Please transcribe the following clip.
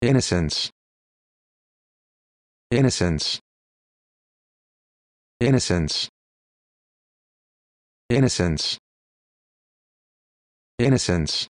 innocence innocence innocence innocence innocence